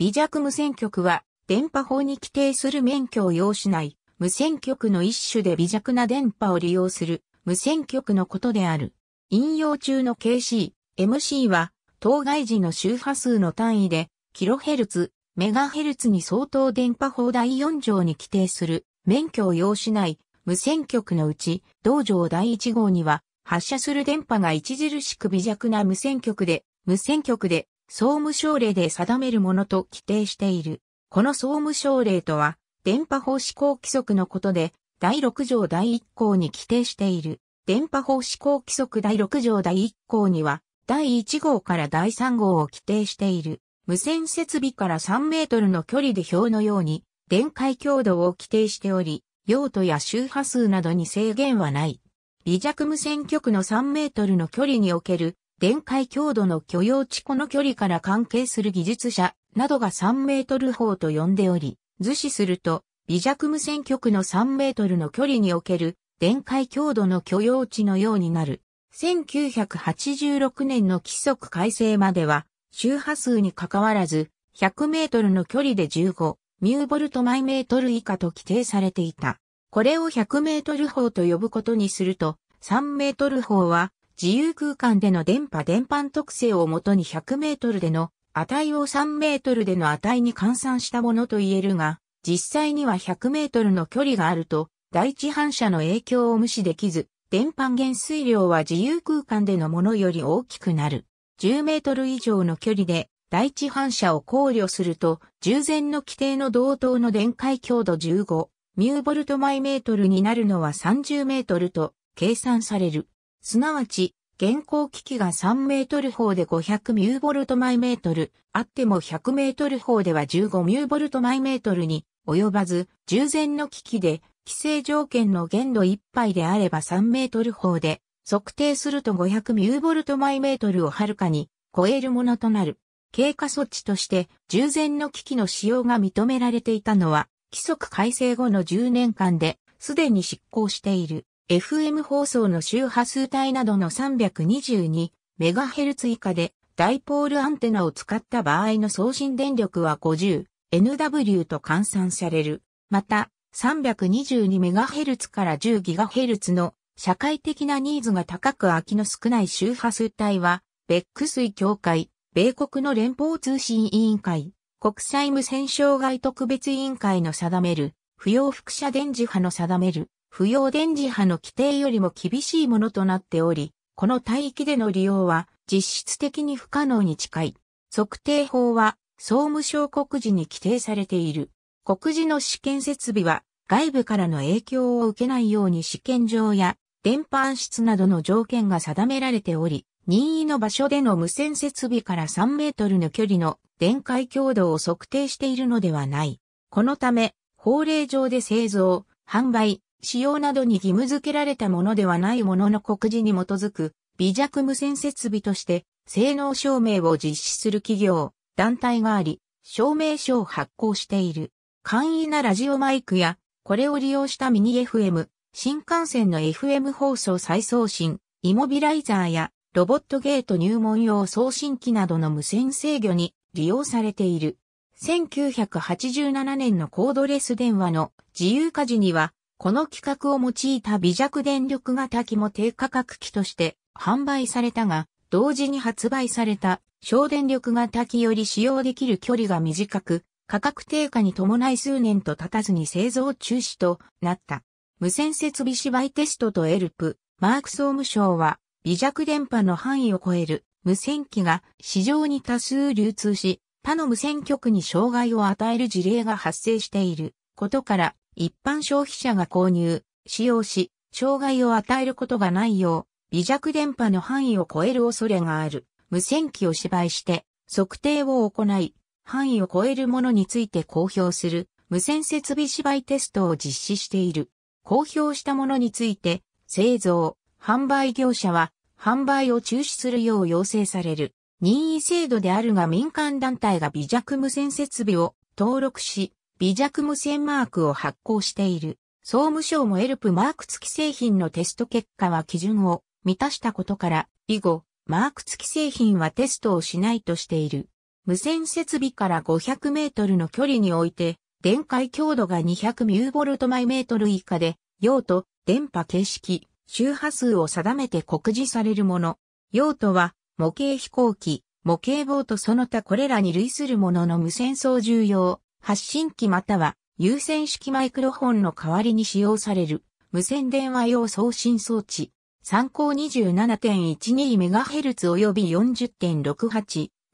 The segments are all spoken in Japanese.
微弱無線局は、電波法に規定する免許を要しない無線局の一種で微弱な電波を利用する無線局のことである。引用中の KC、MC は当該時の周波数の単位でキロヘルツ、メガヘルツに相当電波法第4条に規定する免許を要しない無線局のうち同条第1号には発射する電波が著しく微弱な無線局で無線局で総務省令で定めるものと規定している。この総務省令とは、電波法施行規則のことで、第6条第1項に規定している。電波法施行規則第6条第1項には、第1号から第3号を規定している。無線設備から3メートルの距離で表のように、電解強度を規定しており、用途や周波数などに制限はない。微弱無線局の3メートルの距離における電解強度の許容値この距離から関係する技術者などが3メートル法と呼んでおり、図示すると、微弱無線局の3メートルの距離における電解強度の許容値のようになる。1986年の規則改正までは、周波数に関わらず、100メートルの距離で15ミューボルトイメートル以下と規定されていた。これを100メートル法と呼ぶことにすると、3メートル法は自由空間での電波電波特性をもとに100メートルでの値を3メートルでの値に換算したものと言えるが、実際には100メートルの距離があると、第一反射の影響を無視できず、電波減衰量は自由空間でのものより大きくなる。10メートル以上の距離で、第一反射を考慮すると、従前の規定の同等の電解強度15、ミューボルトマイメートルになるのは30メートルと計算される。すなわち、現行機器が3メートル方で500ミューボルトイメートル、あっても100メートル方では15ミューボルトイメートルに及ばず、従前の機器で、規制条件の限度いっぱいであれば3メートル方で、測定すると500ミューボルトイメートルをはるかに超えるものとなる。経過措置として、従前の機器の使用が認められていたのは、規則改正後の10年間で、すでに執行している。FM 放送の周波数帯などの 322MHz 以下でダイポールアンテナを使った場合の送信電力は 50NW と換算される。また、322MHz から 10GHz の社会的なニーズが高く空きの少ない周波数帯は、ベック水協会、米国の連邦通信委員会、国際無線障害特別委員会の定める、不要輻射電磁波の定める不要電磁波の規定よりも厳しいものとなっており、この帯域での利用は実質的に不可能に近い。測定法は総務省告示に規定されている。告示の試験設備は外部からの影響を受けないように試験場や電波室などの条件が定められており、任意の場所での無線設備から3メートルの距離の電解強度を測定しているのではない。このため、法令上で製造、販売、使用などに義務付けられたものではないものの告示に基づく微弱無線設備として性能証明を実施する企業、団体があり、証明書を発行している。簡易なラジオマイクや、これを利用したミニ FM、新幹線の FM 放送再送信、イモビライザーや、ロボットゲート入門用送信機などの無線制御に利用されている。1987年のコードレス電話の自由化時にはこの規格を用いた微弱電力型機も低価格機として販売されたが、同時に発売された省電力型機より使用できる距離が短く、価格低下に伴い数年と経たずに製造中止となった。無線設備芝居テストとエルプ、マーク総務省は微弱電波の範囲を超える無線機が市場に多数流通し、他の無線局に障害を与える事例が発生していることから一般消費者が購入、使用し、障害を与えることがないよう、微弱電波の範囲を超える恐れがある、無線機を芝居して、測定を行い、範囲を超えるものについて公表する、無線設備芝居テストを実施している。公表したものについて、製造、販売業者は、販売を中止するよう要請される。任意制度であるが民間団体が微弱無線設備を登録し、微弱無線マークを発行している。総務省もエルプマーク付き製品のテスト結果は基準を満たしたことから、以後、マーク付き製品はテストをしないとしている。無線設備から500メートルの距離において、電解強度が200ミューボルトマイメートル以下で、用途、電波形式、周波数を定めて告示されるもの。用途は、模型飛行機、模型ボートその他これらに類するものの無線操縦用、発信機または有線式マイクロフォンの代わりに使用される無線電話用送信装置。参考 27.12MHz 及び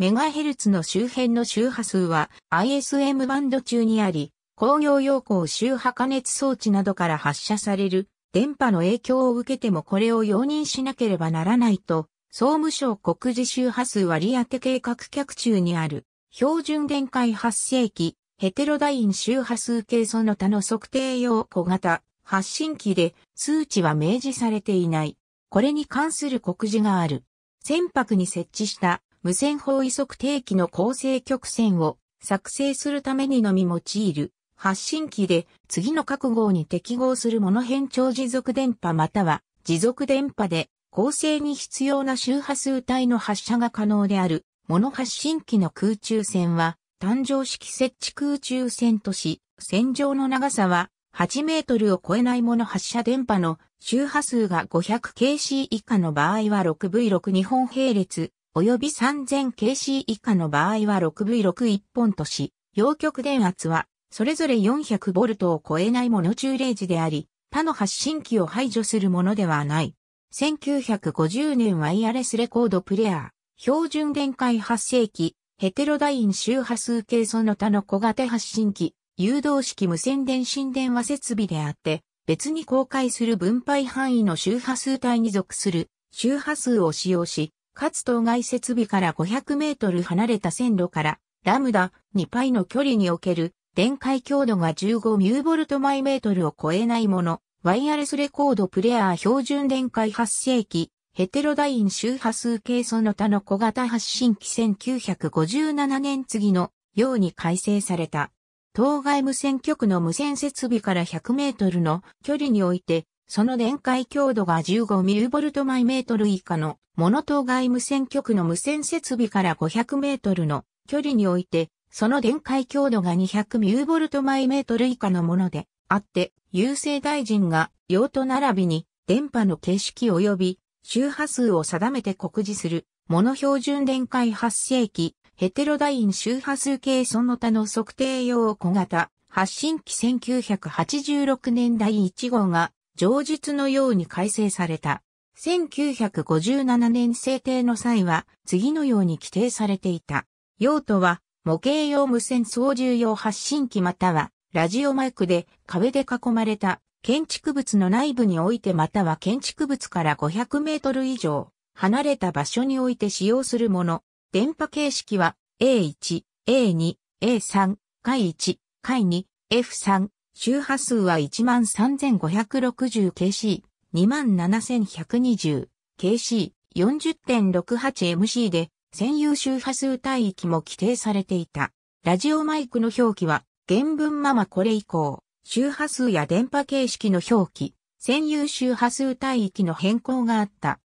40.68MHz の周辺の周波数は ISM バンド中にあり、工業用光周波加熱装置などから発射される電波の影響を受けてもこれを容認しなければならないと、総務省告示周波数割当計画脚中にある標準電解発生器ヘテロダイン周波数計その他の測定用小型発信機で数値は明示されていない。これに関する告示がある。船舶に設置した無線方位測定器の構成曲線を作成するためにのみ用いる発信機で次の各号に適合するモノ変調持続電波または持続電波で構成に必要な周波数帯の発射が可能であるモノ発信機の空中線は誕生式設置空中戦とし、戦場の長さは8メートルを超えないもの発射電波の周波数が 500kc 以下の場合は 6V6 日本並列、及び 3000kc 以下の場合は 6V61 本とし、陽極電圧はそれぞれ 400V を超えないもの中例時であり、他の発信機を排除するものではない。1950年ワイヤレスレコードプレアー、標準電解発生器、ヘテロダイン周波数系その他の小型発信機、誘導式無線電信電話設備であって、別に公開する分配範囲の周波数帯に属する周波数を使用し、かつ当該設備から500メートル離れた線路からラムダ2パイの距離における電解強度が15ミューボルトマイメートルを超えないもの、ワイヤレスレコードプレアー標準電解発生器ヘテロダイン周波数系その他の小型発信機1957年次のように改正された。当該無線局の無線設備から100メートルの距離において、その電解強度が15ミルボルトマイメートル以下のモノ当該無線局の無線設備から500メートルの距離において、その電解強度が200ミルボルトマイメートル以下のものであって、郵政大臣が用途並びに電波の形式及び周波数を定めて告示する、モノ標準電解発生器、ヘテロダイン周波数計その他の測定用小型、発信機1986年第1号が、上述のように改正された。1957年制定の際は、次のように規定されていた。用途は、模型用無線操縦用発信機または、ラジオマイクで壁で囲まれた建築物の内部においてまたは建築物から500メートル以上離れた場所において使用するもの。電波形式は A1、A2、A3、回1、回2、F3、周波数は 13,560kc、27,120kc、40.68mc で、専有周波数帯域も規定されていた。ラジオマイクの表記は、原文ままこれ以降、周波数や電波形式の表記、占有周波数帯域の変更があった。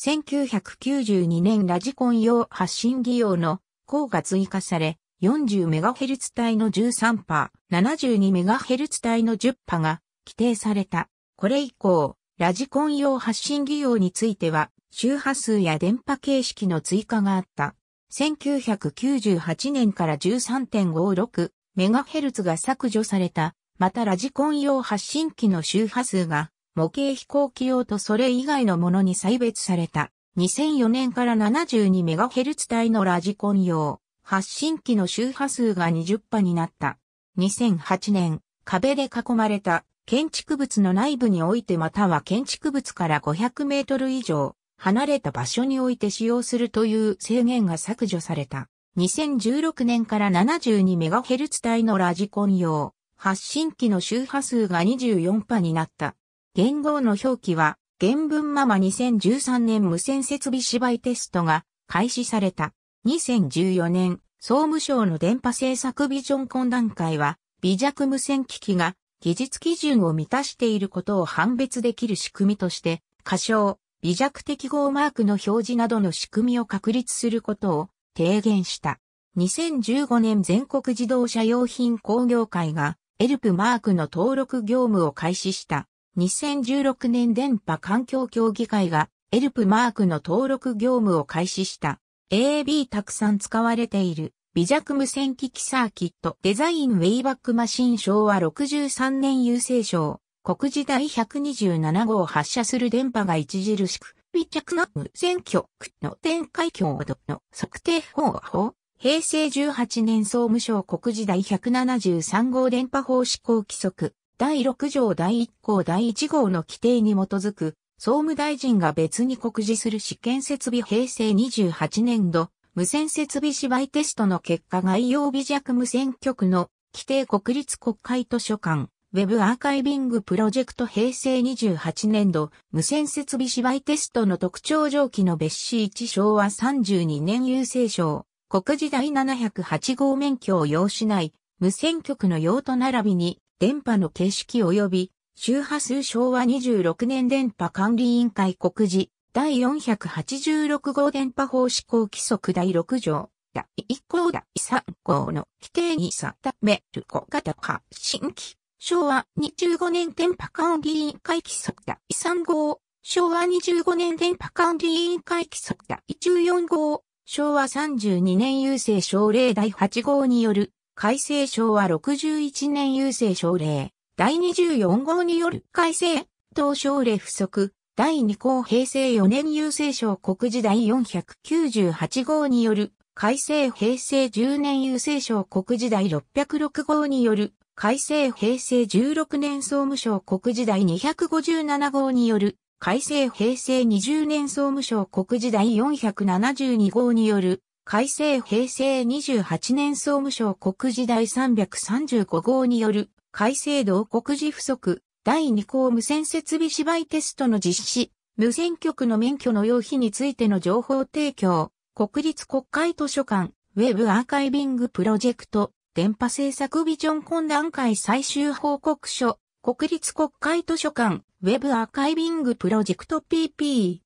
1992年ラジコン用発信技用の項が追加され、40MHz 帯の13波、72MHz 帯の10波が規定された。これ以降、ラジコン用発信技用については、周波数や電波形式の追加があった。1998年から 13.56MHz が削除されたまたラジコン用発信機の周波数が模型飛行機用とそれ以外のものに差別された2004年から 72MHz 帯のラジコン用発信機の周波数が20波になった。2008年、壁で囲まれた建築物の内部においてまたは建築物から500メートル以上離れた場所において使用するという制限が削除された。2016年から 72MHz 帯のラジコン用発信機の周波数が24波になった。言語の表記は、原文ママ2013年無線設備芝居テストが開始された。2014年、総務省の電波政策ビジョン懇談会は、微弱無線機器が技術基準を満たしていることを判別できる仕組みとして、仮称、微弱適合マークの表示などの仕組みを確立することを提言した。2015年全国自動車用品工業会がエルプマークの登録業務を開始した。2016年電波環境協議会がエルプマークの登録業務を開始した。AAB たくさん使われている微弱無線機器サーキットデザインウェイバックマシン昭和63年郵政省国時代127号を発射する電波が著しく微弱な無線局の展開強度の測定方法平成18年総務省国事第173号電波法施行規則、第6条第1項第1号の規定に基づく、総務大臣が別に告示する試験設備平成28年度、無線設備芝居テストの結果概要微弱無線局の規定国立国会図書館、ウェブアーカイビングプロジェクト平成28年度無線設備芝居テストの特徴上記の別紙1昭和32年郵政省国時第708号免許を要しない無線局の用途並びに電波の形式及び周波数昭和26年電波管理委員会告示第486号電波法施行規則第6条第1項第3項の規定に定める小型化新規昭和25年電波管理委員会規則第3号昭和25年電波管理委員会規則第14号昭和32年郵政省令第8号による、改正昭和61年郵政省令第24号による改正、当省令不足、第2項平成4年郵政省国時第498号による、改正平成10年郵政省国時第606号による、改正平成16年総務省国時第257号による改正平成20年総務省国時第472号による、改正平成28年総務省国時第335号による、改正道国事不足、第2項無線設備芝居テストの実施、無線局の免許の要否についての情報提供、国立国会図書館、ウェブアーカイビングプロジェクト、電波政策ビジョン懇談会最終報告書、国立国会図書館、ウェブアーカイビングプロジェクト PP。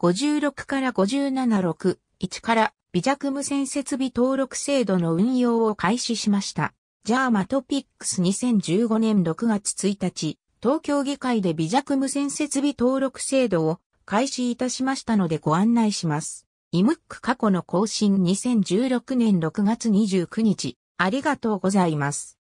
56から576、1から微弱無線設備登録制度の運用を開始しました。ジャーマトピックス2015年6月1日、東京議会で微弱無線設備登録制度を開始いたしましたのでご案内します。イムック過去の更新2016年6月29日、ありがとうございます。